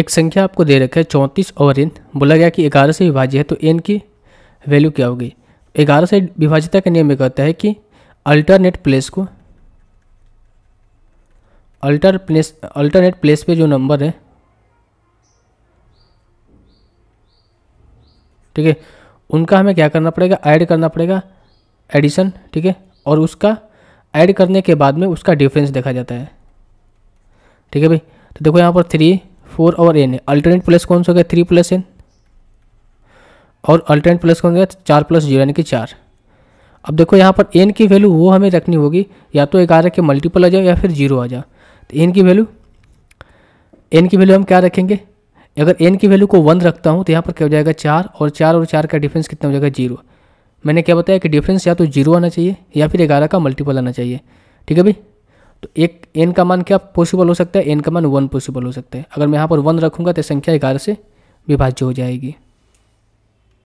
एक संख्या आपको दे रखा है चौंतीस और एन बोला गया कि ग्यारह से विभाज्य है तो एन की वैल्यू क्या होगी ग्यारह से विभाज्यता का नियम यह कहता है कि अल्टरनेट प्लेस को अल्टर प्लेस अल्टरनेट प्लेस पे जो नंबर है ठीक है उनका हमें क्या करना पड़ेगा ऐड करना पड़ेगा एडिशन ठीक है और उसका ऐड करने के बाद में उसका डिफरेंस देखा जाता है ठीक है भाई तो देखो यहाँ पर थ्री फोर और एन है अल्टरनेट प्लस कौन सा हो गया थ्री प्लस एन और अल्टरनेट प्लस कौन हो गया चार प्लस जीरो यानी कि चार अब देखो यहाँ पर एन की वैल्यू वो हमें रखनी होगी या तो ग्यारह के मल्टीपल आ जाए या फिर जीरो आ जाए तो एन की वैल्यू एन की वैल्यू हम क्या रखेंगे अगर एन की वैल्यू को वन रखता हूँ तो यहाँ पर क्या हो जाएगा चार और चार और चार का डिफरेंस कितना हो जाएगा जीरो मैंने क्या बताया कि डिफरेंस या तो जीरो आना चाहिए या फिर ग्यारह का मल्टीपल आना चाहिए ठीक है भाई तो एक एन का मान क्या पॉसिबल हो सकता है एन का मान वन पॉसिबल हो सकता है अगर मैं यहाँ पर वन रखूँगा तो संख्या ग्यारह से विभाज्य हो जाएगी